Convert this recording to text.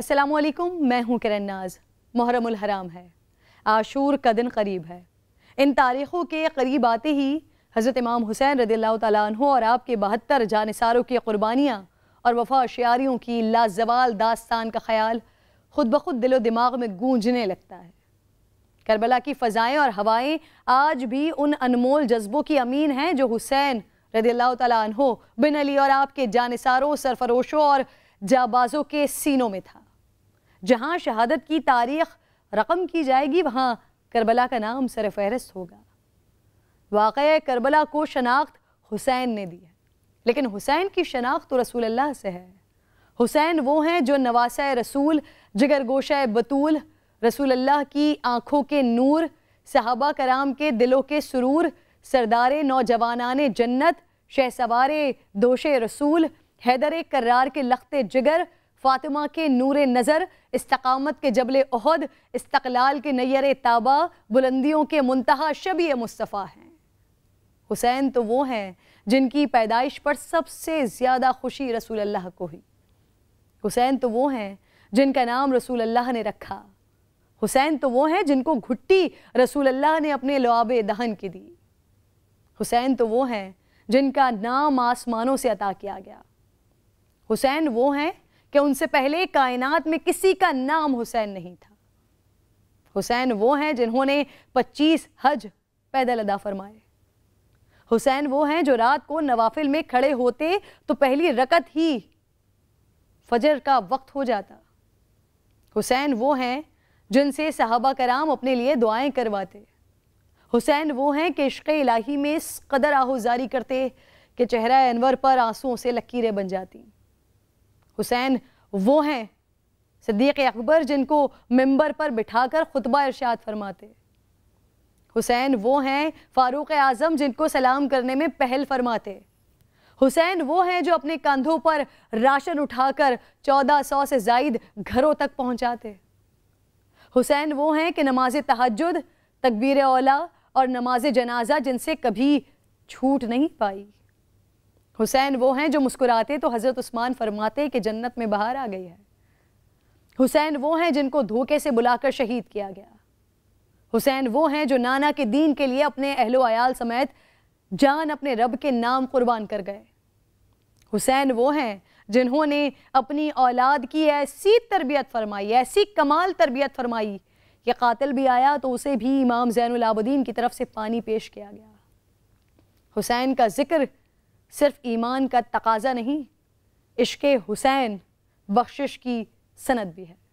السلام علیکم میں ہوں کرن ناز محرم الحرام ہے عاشور کا دن قریب ہے ان تاریخوں کے قریب آتے ہی حضرت امام حسین رضی اللہ تعالیٰ عنہ اور آپ کے بہتر جانساروں کی قربانیاں اور وفا شعاریوں کی لازوال داستان کا خیال خود بخود دل و دماغ میں گونجنے لگتا ہے کربلا کی فضائیں اور ہوائیں آج بھی ان انمول جذبوں کی امین ہیں جو حسین رضی اللہ تعالیٰ عنہ بن علی اور آپ کے جانساروں سرفروشوں اور جابازوں کے سینوں میں تھا جہاں شہادت کی تاریخ رقم کی جائے گی وہاں کربلا کا نام سر فہرست ہوگا واقعہ کربلا کو شناخت حسین نے دی لیکن حسین کی شناخت تو رسول اللہ سے ہے حسین وہ ہیں جو نواسہ رسول جگر گوشہ بطول رسول اللہ کی آنکھوں کے نور صحابہ کرام کے دلوں کے سرور سردار نوجوانان جنت شہ سوار دوش رسول حیدر کرار کے لخت جگر فاطمہ کے نور نظر استقامت کے جبل احد استقلال کے نیر تابہ بلندیوں کے منتہا شبی مصطفیٰ ہیں حسین تو وہ ہیں جن کی پیدائش پر سب سے زیادہ خوشی رسول اللہ کو ہوئی حسین تو وہ ہیں جن کا نام رسول اللہ نے رکھا حسین تو وہ ہیں جن کو گھٹی رسول اللہ نے اپنے لعاب دہن کی دی حسین تو وہ ہیں جن کا نام آسمانوں سے عطا کیا گیا حسین وہ ہیں کہ ان سے پہلے کائنات میں کسی کا نام حسین نہیں تھا حسین وہ ہیں جنہوں نے پچیس حج پیدل ادا فرمائے حسین وہ ہیں جو رات کو نوافل میں کھڑے ہوتے تو پہلی رکت ہی فجر کا وقت ہو جاتا حسین وہ ہیں جن سے صحابہ کرام اپنے لیے دعائیں کرواتے حسین وہ ہیں کہ عشقِ الہی میں اس قدر آہوزاری کرتے کہ چہرہ انور پر آنسوں سے لکیریں بن جاتی حسین وہ ہیں صدیق اکبر جن کو ممبر پر بٹھا کر خطبہ ارشاد فرماتے حسین وہ ہیں فاروق اعظم جن کو سلام کرنے میں پہل فرماتے حسین وہ ہیں جو اپنے کندھوں پر راشن اٹھا کر چودہ سو سے زائد گھروں تک پہنچاتے حسین وہ ہیں کہ نماز تحجد تکبیر اولا اور نماز جنازہ جن سے کبھی چھوٹ نہیں پائی حسین وہ ہیں جو مسکراتے تو حضرت عثمان فرماتے کہ جنت میں باہر آ گئی ہے حسین وہ ہیں جن کو دھوکے سے بلا کر شہید کیا گیا حسین وہ ہیں جو نانا کے دین کے لیے اپنے اہل و عیال سمیت جان اپنے رب کے نام قربان کر گئے حسین وہ ہیں جنہوں نے اپنی اولاد کی ایسی تربیت فرمائی ایسی کمال تربیت فرمائی کہ قاتل بھی آیا تو اسے بھی امام زین العابدین کی طرف سے پانی پیش کیا گیا حسین کا ذکر صرف ایمان کا تقاضا نہیں عشق حسین بخشش کی سند بھی ہے